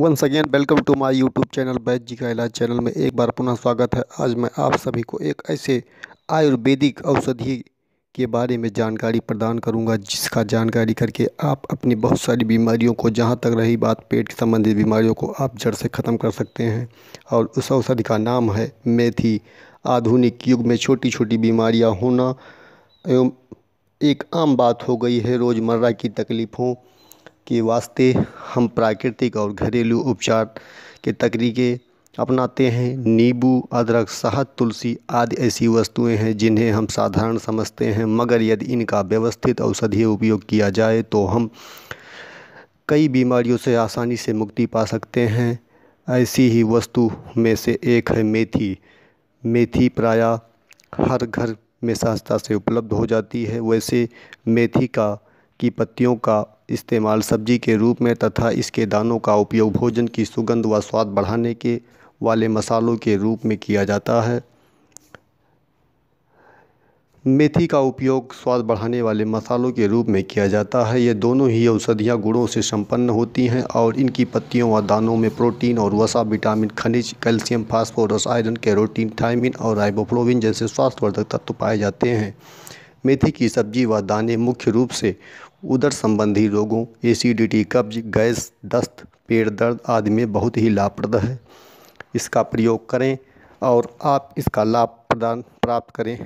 once again welcome to my YouTube channel Baid ji का इलाज channel में एक बार पुनः स्वागत है आज मैं आप सभी को एक ऐसे आयुर्वेदिक औषधि के बारे में जानकारी प्रदान करूंगा जिसका जानकारी करके आप अपनी बहुत सारी बीमारियों को जहां तक रही बात पेट संबंधित बीमारियों को आप जड़ से ख़त्म कर सकते हैं और उस औषधि का नाम है मेथी आधुनिक युग में छोटी छोटी बीमारियाँ होना एवं एक आम बात हो गई है रोज़मर्रा की तकलीफ़ों के वास्ते हम प्राकृतिक और घरेलू उपचार के तरीके अपनाते हैं नींबू अदरक शहद तुलसी आदि ऐसी वस्तुएं हैं जिन्हें हम साधारण समझते हैं मगर यदि इनका व्यवस्थित औषधीय उपयोग किया जाए तो हम कई बीमारियों से आसानी से मुक्ति पा सकते हैं ऐसी ही वस्तु में से एक है मेथी मेथी प्रायः हर घर में सहजता से उपलब्ध हो जाती है वैसे मेथी का की पत्तियों का इस्तेमाल सब्जी के रूप में तथा इसके दानों का उपयोग भोजन की सुगंध व स्वाद बढ़ाने के वाले मसालों के रूप में किया जाता है मेथी का उपयोग स्वाद बढ़ाने वाले मसालों के रूप में किया जाता है ये दोनों ही औषधियाँ गुणों से संपन्न होती हैं और इनकी पत्तियों व दानों में प्रोटीन और वसा विटामिन खनिज calcium phosphorus iron carotene thiamine और राइबोफ्लोविन जैसे स्वास्थ्यवर्धक तत्व तो पाए जाते हैं मेथी की सब्जी व दाने मुख्य रूप से उधर संबंधी रोगों एसिडिटी कब्ज गैस दस्त पेट दर्द आदि में बहुत ही लाभप्रद है इसका प्रयोग करें और आप इसका लाभ प्रदान प्राप्त करें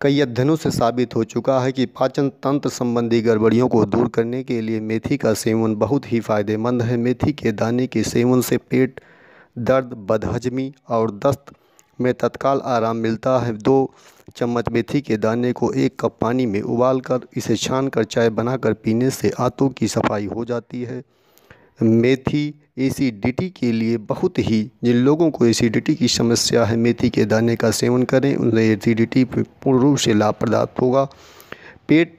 कई अध्ययनों से साबित हो चुका है कि पाचन तंत्र संबंधी गड़बड़ियों को दूर करने के लिए मेथी का सेवन बहुत ही फायदेमंद है मेथी के दाने के सेवन से पेट दर्द बदहजमी और दस्त में तत्काल आराम मिलता है दो चम्मच मेथी के दाने को एक कप पानी में उबाल कर इसे छान कर चाय बनाकर पीने से आंतों की सफाई हो जाती है मेथी एसिडिटी के लिए बहुत ही जिन लोगों को एसिडिटी की समस्या है मेथी के दाने का सेवन करें उन्हें एसिडिटी पूर्ण रूप से लाभ प्राप्त होगा पेट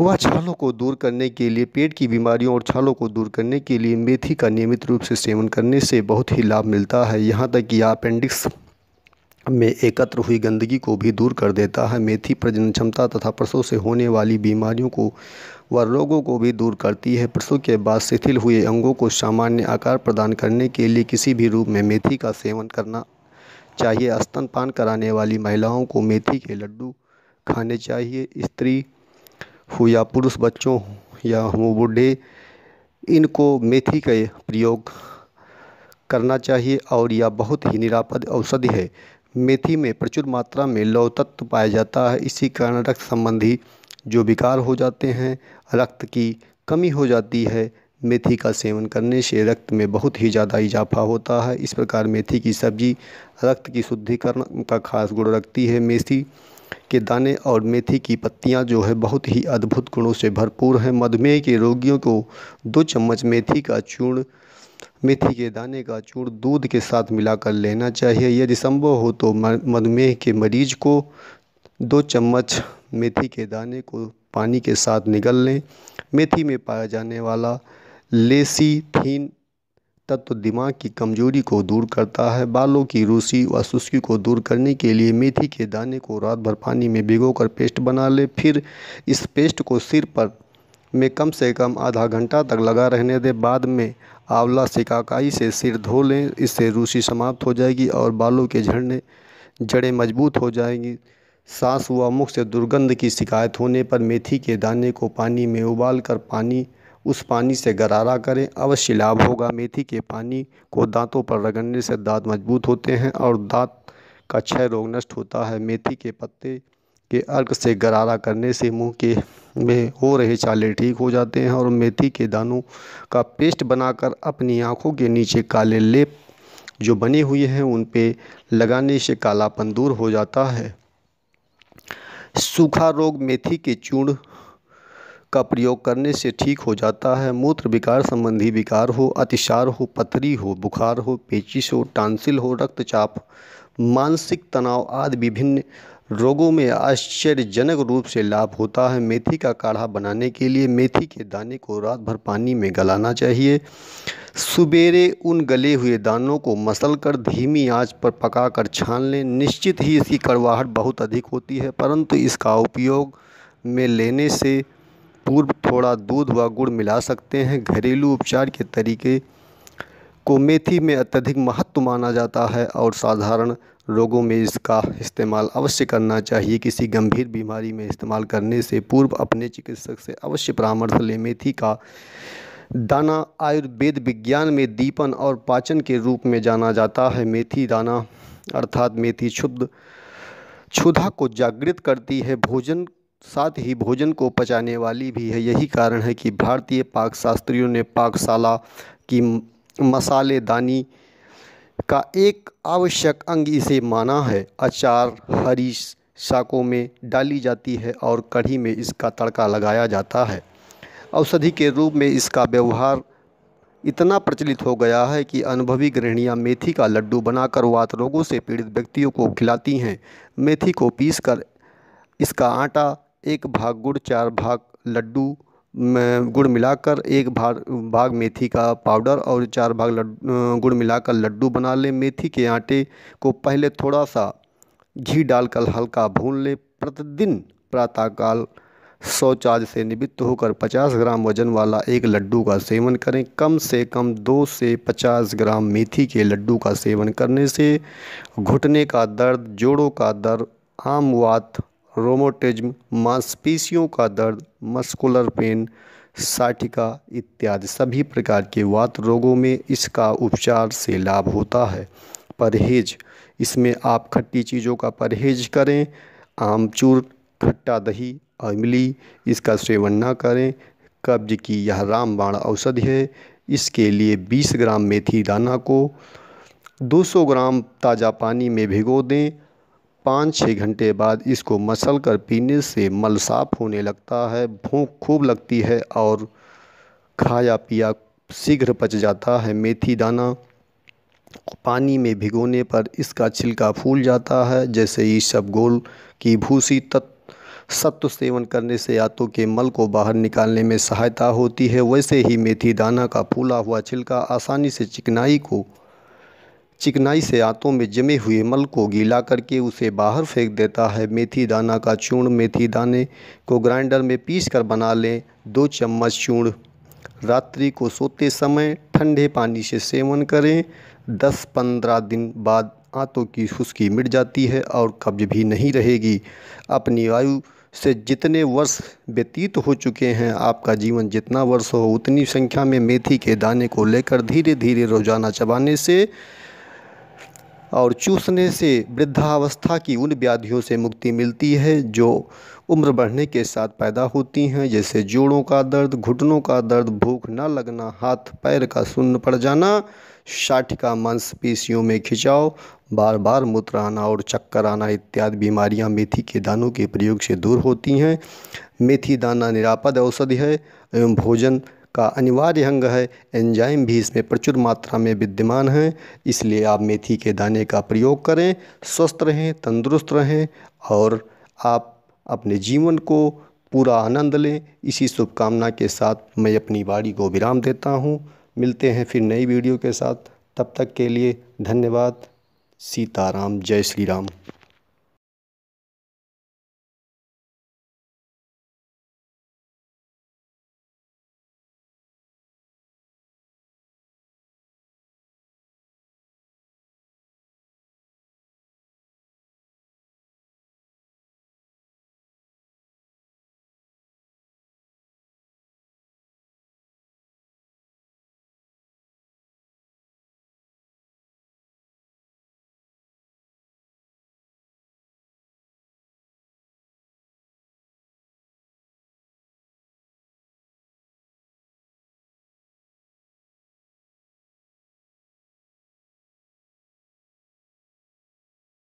व छालों को दूर करने के लिए पेट की बीमारियों और छालों को दूर करने के लिए मेथी का नियमित रूप से सेवन करने से बहुत ही लाभ मिलता है यहाँ तक कि अपेंडिक्स में एकत्र हुई गंदगी को भी दूर कर देता है मेथी प्रजनन क्षमता तथा प्रसव से होने वाली बीमारियों को व रोगों को भी दूर करती है प्रसव के बाद शिथिल हुए अंगों को सामान्य आकार प्रदान करने के लिए किसी भी रूप में मेथी का सेवन करना चाहिए स्तनपान कराने वाली महिलाओं को मेथी के लड्डू खाने चाहिए स्त्री हो या पुरुष बच्चों या हो बूढ़े इनको मेथी का प्रयोग करना चाहिए और यह बहुत ही निरापद औषधि है मेथी में प्रचुर मात्रा में लौह तत्व पाया जाता है इसी कारण रक्त संबंधी जो विकार हो जाते हैं रक्त की कमी हो जाती है मेथी का सेवन करने से रक्त में बहुत ही ज़्यादा इजाफा होता है इस प्रकार मेथी की सब्जी रक्त की शुद्धिकरण का खास गुण रखती है मेथी के दाने और मेथी की पत्तियां जो है बहुत ही अद्भुत गुणों से भरपूर हैं मधुमेह के रोगियों को दो चम्मच मेथी का चूर्ण मेथी के दाने का चूर्ण दूध के साथ मिलाकर लेना चाहिए यदि संभव हो तो मधुमेह के मरीज़ को दो चम्मच मेथी के दाने को पानी के साथ निगल लें मेथी में पाया जाने वाला लेसीथीन तत्व तो दिमाग की कमजोरी को दूर करता है बालों की रूसी व सुस्की को दूर करने के लिए मेथी के दाने को रात भर पानी में भिगोकर पेस्ट बना लें फिर इस पेस्ट को सिर पर में कम से कम आधा घंटा तक लगा रहने दें बाद में आंवला सिकाकाई से सिर धो लें इससे रूसी समाप्त हो जाएगी और बालों के झड़ने जड़ें मजबूत हो जाएंगी सांस व मुख से दुर्गंध की शिकायत होने पर मेथी के दाने को पानी में उबाल कर पानी उस पानी से गरारा करें अवश्य लाभ होगा मेथी के पानी को दांतों पर रगड़ने से दांत मजबूत होते हैं और दांत का क्षय रोग नष्ट होता है मेथी के पत्ते के अर्क से गरारा करने से मुंह के में हो रहे चाले ठीक हो जाते हैं और मेथी के दानों का पेस्ट बनाकर अपनी आँखों के नीचे काले लेप जो बने हुए हैं उन पे लगाने से कालापन दूर हो जाता है सूखा रोग मेथी के चूर्ण का प्रयोग करने से ठीक हो जाता है मूत्र विकार संबंधी विकार हो अतिशार हो पथरी हो बुखार हो पेचिश हो टांसिल हो रक्तचाप मानसिक तनाव आदि विभिन्न रोगों में आश्चर्यजनक रूप से लाभ होता है मेथी का काढ़ा बनाने के लिए मेथी के दाने को रात भर पानी में गलाना चाहिए सुबेरे उन गले हुए दानों को मसल कर धीमी आंच पर पकाकर छान लें निश्चित ही इसकी कड़वाहट बहुत अधिक होती है परंतु इसका उपयोग में लेने से पूर्व थोड़ा दूध व गुड़ मिला सकते हैं घरेलू उपचार के तरीके को मेथी में अत्यधिक महत्व माना जाता है और साधारण रोगों में इसका इस्तेमाल अवश्य करना चाहिए किसी गंभीर बीमारी में इस्तेमाल करने से पूर्व अपने चिकित्सक से अवश्य परामर्श लें मेथी का दाना आयुर्वेद विज्ञान में दीपन और पाचन के रूप में जाना जाता है मेथी दाना अर्थात मेथी क्षुद्ध क्षुधा को जागृत करती है भोजन साथ ही भोजन को पचाने वाली भी है यही कारण है कि भारतीय पाक शास्त्रियों ने पाकशाला की मसालेदानी का एक आवश्यक अंग इसे माना है अचार हरी शाकों में डाली जाती है और कढ़ी में इसका तड़का लगाया जाता है औषधि के रूप में इसका व्यवहार इतना प्रचलित हो गया है कि अनुभवी गृहणियाँ मेथी का लड्डू बनाकर वात रोगों से पीड़ित व्यक्तियों को खिलाती हैं मेथी को पीसकर इसका आटा एक भाग गुड़ चार भाग लड्डू गुड़ मिलाकर एक भाग भाग मेथी का पाउडर और चार भाग गुड़ मिलाकर लड्डू बना लें मेथी के आटे को पहले थोड़ा सा घी डालकर हल्का भून लें प्रतिदिन प्रातःकाल शौचाज से निवृत्त होकर 50 ग्राम वजन वाला एक लड्डू का सेवन करें कम से कम दो से 50 ग्राम मेथी के लड्डू का सेवन करने से घुटने का दर्द जोड़ों का दर्द आमवात रोमोटिज्म मांसपेशियों का दर्द मस्कुलर पेन साठिका इत्यादि सभी प्रकार के वात रोगों में इसका उपचार से लाभ होता है परहेज इसमें आप खट्टी चीज़ों का परहेज करें आमचूर खट्टा दही इमली इसका सेवन ना करें कब्ज की यह रामबाण औषधि है इसके लिए 20 ग्राम मेथी दाना को 200 ग्राम ताज़ा पानी में भिगो दें पाँच छः घंटे बाद इसको मसल कर पीने से मल साफ़ होने लगता है भूख खूब लगती है और खाया पिया शीघ्र पच जाता है मेथी दाना पानी में भिगोने पर इसका छिलका फूल जाता है जैसे ही सब गोल की भूसी तत्व सत्व सेवन करने से आतों के मल को बाहर निकालने में सहायता होती है वैसे ही मेथी दाना का फूला हुआ छिलका आसानी से चिकनाई को चिकनाई से आंतों में जमे हुए मल को गीला करके उसे बाहर फेंक देता है मेथी दाना का चूर्ण मेथी दाने को ग्राइंडर में पीस कर बना लें दो चम्मच चूर्ण रात्रि को सोते समय ठंडे पानी से सेवन करें 10-15 दिन बाद आंतों की खुश्की मिट जाती है और कब्ज भी नहीं रहेगी अपनी आयु से जितने वर्ष व्यतीत हो चुके हैं आपका जीवन जितना वर्ष हो उतनी संख्या में मेथी के दाने को लेकर धीरे धीरे रोजाना चबाने से और चूसने से वृद्धावस्था की उन व्याधियों से मुक्ति मिलती है जो उम्र बढ़ने के साथ पैदा होती हैं जैसे जोड़ों का दर्द घुटनों का दर्द भूख न लगना हाथ पैर का सुन्न पड़ जाना शाठ का मांसपेशियों में खिंचाव बार बार मूत्र आना और चक्कर आना इत्यादि बीमारियां मेथी के दानों के प्रयोग से दूर होती हैं मेथी दाना निरापद औषधि है एवं भोजन का अनिवार्य अंग है एंजाइम भी इसमें प्रचुर मात्रा में विद्यमान हैं इसलिए आप मेथी के दाने का प्रयोग करें स्वस्थ रहें तंदुरुस्त रहें और आप अपने जीवन को पूरा आनंद लें इसी शुभकामना के साथ मैं अपनी बाड़ी को विराम देता हूँ मिलते हैं फिर नई वीडियो के साथ तब तक के लिए धन्यवाद सीताराम जय श्री राम